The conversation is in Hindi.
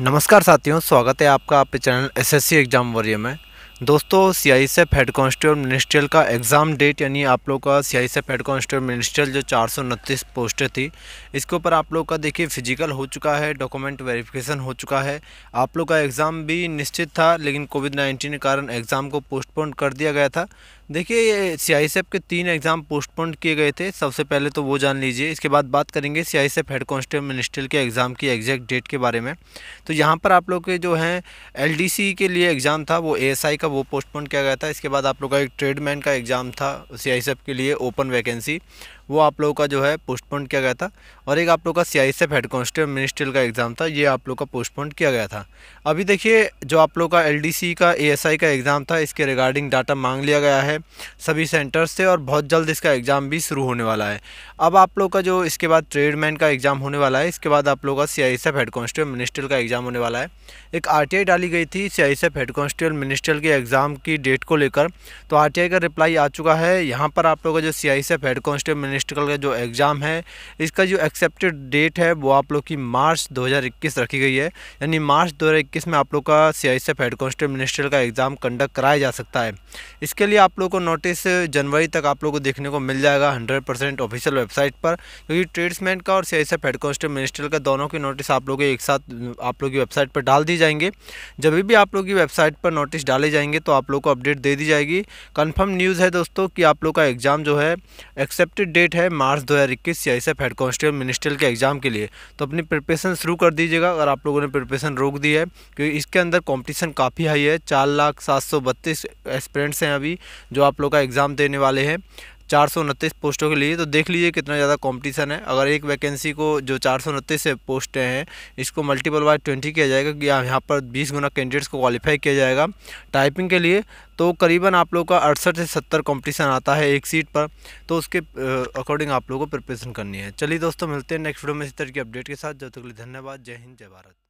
नमस्कार साथियों स्वागत है आपका आपके चैनल एसएससी एग्ज़ाम वरीय में दोस्तों C I S F head constable ministerial का एग्ज़ाम डेट यानी आप लोग का C I S F head constable ministerial जो चार सौ उनतीस पोस्टें थी इसके ऊपर आप लोग का देखिए फिजिकल हो चुका है डॉक्यूमेंट वेरिफिकेशन हो चुका है आप लोग का एग्ज़ाम भी निश्चित था लेकिन कोविड नाइन्टीन के कारण एग्ज़ाम को पोस्टपोन कर दिया गया था देखिए सी के तीन एग्ज़ाम पोस्टपोन किए गए थे सबसे पहले तो वो जान लीजिए इसके बाद बात करेंगे सी हेड कांस्टेबल मिनिस्ट्रियल के एग्ज़ाम की एग्जैक्ट डेट के बारे में तो यहाँ पर आप लोग के जो हैं एलडीसी के लिए एग्ज़ाम था वो एएसआई का वो पोस्टपोन किया गया था इसके बाद आप लोग का एक ट्रेडमैन का एग्ज़ाम था सी के लिए ओपन वैकेंसी वो आप लोगों का जो है पोस्टपोन किया गया था और एक आप लोग का सी हेड कांस्टेबल मिनिस्ट्रियल का एग्ज़ाम था ये आप लोग का पोस्टपोन किया गया था अभी देखिए जो आप लोग का एल का ए का एग्ज़ाम था इसके रिगार्डिंग डाटा मांग लिया गया है है सभी सेंटर्स से और बहुत जल्द इसका एग्ज़ाम भी शुरू होने वाला है अब आप लोग का जो इसके बाद ट्रेडमैन का एग्ज़ाम होने वाला है इसके बाद आप लोग का सी हेड कॉन्स्टेबल मिनिस्ट्रियल का एग्ज़ाम होने वाला है एक आर टी आई डाली गई थी C I F head constable ministerial के एग्ज़ाम की डेट को लेकर तो आर टी आई का रिप्लाई आ चुका है यहाँ पर आप लोग का जो C I F head constable ministerial का जो एग्ज़ाम है इसका जो एक्सेप्टेड डेट है वो आप लोग की मार्च दो हज़ार इक्कीस रखी गई है यानी मार्च दो हज़ार इक्कीस में आप लोग का C I F head constable ministerial का एग्ज़ाम कंडक्ट कराया जा सकता है इसके लिए आप लोग लोग को नोटिस जनवरी तक आप लोग को देखने को मिल जाएगा हंड्रेड परसेंट ऑफिशियल वेबसाइट पर क्योंकि ट्रेड्समैन का और सी एस हेड कॉन्स्टेबल का दोनों की नोटिस आप लोग एक साथ आप लोग की वेबसाइट पर डाल दी जाएंगे जब भी आप लोग की वेबसाइट पर नोटिस डाले जाएंगे तो आप लोग को अपडेट दे दी जाएगी कन्फर्म न्यूज़ है दोस्तों कि आप लोग का एग्ज़ाम जो है एक्सेप्टेड डेट है मार्च दो हज़ार इक्कीस C S F head constable ministerial के एग्ज़ाम के लिए तो अपनी प्रिपरेशन शुरू कर दीजिएगा अगर आप लोगों ने प्रिपरेशन रोक दी है क्योंकि इसके अंदर कॉम्पिटिशन काफ़ी हाई है चार लाख सात सौ बत्तीस एस्पेरेंट्स हैं अभी जो आप लोग का एग्ज़ाम देने वाले हैं चार सौ उनतीस पोस्टों के लिए तो देख लीजिए कितना ज़्यादा कंपटीशन है अगर एक वैकेंसी को जो चार सौ उनतीस पोस्टें हैं इसको मल्टीपल बाय ट्वेंटी किया जाएगा कि यहाँ पर बीस गुना कैंडिडेट्स को क्वालिफाई किया जाएगा टाइपिंग के लिए तो करीबन आप लोग का अड़सठ से सत्तर कंपटीशन आता है एक सीट पर तो उसके अकॉर्डिंग आप लोगों को प्रिपरेशन करनी है चलिए दोस्तों मिलते हैं नेक्स्ट वीडियो में इस तरह की अपडेट के साथ जब तक धन्यवाद जय हिंद जय भारत